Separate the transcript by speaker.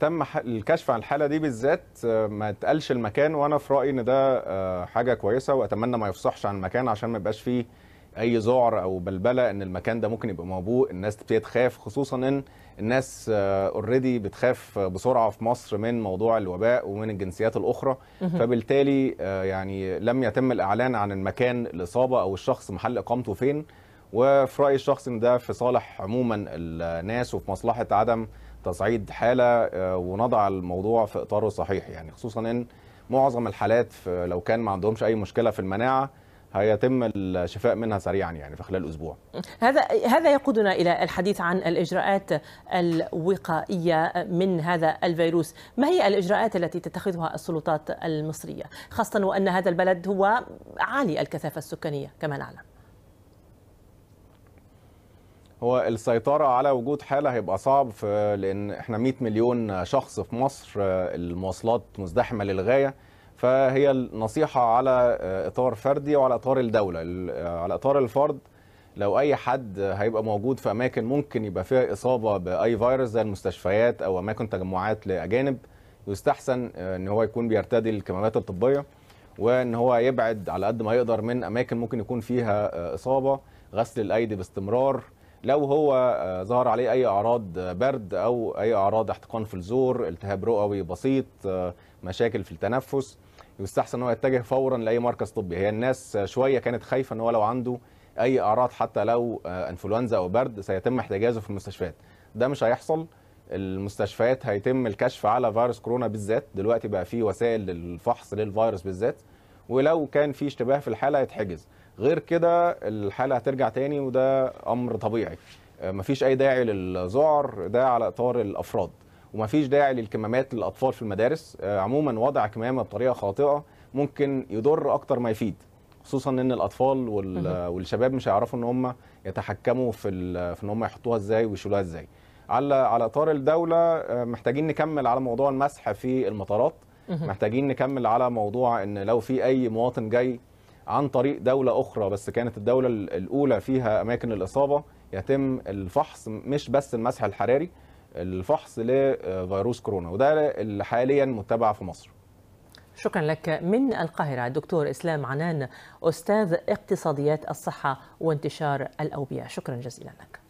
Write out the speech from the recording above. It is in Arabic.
Speaker 1: تم الكشف عن الحاله دي بالذات آه، ما اتقالش المكان وانا في رايي ان ده آه، حاجه كويسه واتمنى ما يفصحش عن المكان عشان ما يبقاش فيه اي ذعر او بلبله ان المكان ده ممكن يبقى موبوء الناس تبتدي تخاف خصوصا ان الناس اوريدي آه، بتخاف بسرعه في مصر من موضوع الوباء ومن الجنسيات الاخرى فبالتالي يعني لم يتم الاعلان عن المكان الاصابه او الشخص محل اقامته فين وفي رايي الشخصي ان ده في صالح عموما الناس وفي مصلحه عدم تصعيد حاله آه، ونضع الموضوع في اطاره الصحيح يعني خصوصا ان معظم الحالات لو كان ما عندهمش اي مشكله في المناعه هيتم الشفاء منها سريعا يعني في خلال اسبوع.
Speaker 2: هذا هذا يقودنا الى الحديث عن الاجراءات الوقائيه من هذا الفيروس، ما هي الاجراءات التي تتخذها السلطات المصريه؟ خاصه وان هذا البلد هو عالي الكثافه السكانيه كما نعلم.
Speaker 1: هو السيطرة على وجود حالة هيبقى صعب لأن احنا 100 مليون شخص في مصر المواصلات مزدحمة للغاية فهي النصيحة على إطار فردي وعلى إطار الدولة على إطار الفرد لو أي حد هيبقى موجود في أماكن ممكن يبقى فيها إصابة بأي فيروس زي المستشفيات أو أماكن تجمعات لأجانب يستحسن آه، إن هو يكون بيرتدي الكمامات الطبية وإن هو يبعد على قد ما يقدر من أماكن ممكن يكون فيها آه، إصابة غسل الأيدي باستمرار لو هو آه، ظهر عليه اي اعراض آه، برد او اي اعراض احتقان في الزور التهاب رئوي بسيط آه، مشاكل في التنفس يستحسن ان هو يتجه فورا لاي مركز طبي هي الناس شويه كانت خايفه ان هو لو عنده اي اعراض حتى لو انفلونزا او برد سيتم احتجازه في المستشفيات ده مش هيحصل المستشفيات هيتم الكشف على فيروس كورونا بالذات دلوقتي بقى فيه وسائل للفحص للفيروس بالذات ولو كان في اشتباه في الحاله هيتحجز غير كده الحاله هترجع تاني وده امر طبيعي آه، مفيش اي داعي للذعر ده على اطار الافراد ومفيش داعي للكمامات للاطفال في المدارس آه، عموما وضع كمامه بطريقه خاطئه ممكن يضر اكتر ما يفيد خصوصا ان الاطفال والشباب مش هيعرفوا ان هم يتحكموا في في ان هم يحطوها ازاي ويشيلوها ازاي على على اطار الدوله آه، محتاجين نكمل على موضوع المسح في المطارات محتاجين نكمل على موضوع ان لو في اي مواطن جاي عن طريق دوله اخرى بس كانت الدوله الاولى فيها اماكن الاصابه يتم الفحص مش بس المسح الحراري الفحص لفيروس كورونا وده اللي حاليا متبع في مصر
Speaker 2: شكرا لك من القاهرة الدكتور إسلام عنان أستاذ اقتصاديات الصحة وانتشار الأوبئة شكرا جزيلا لك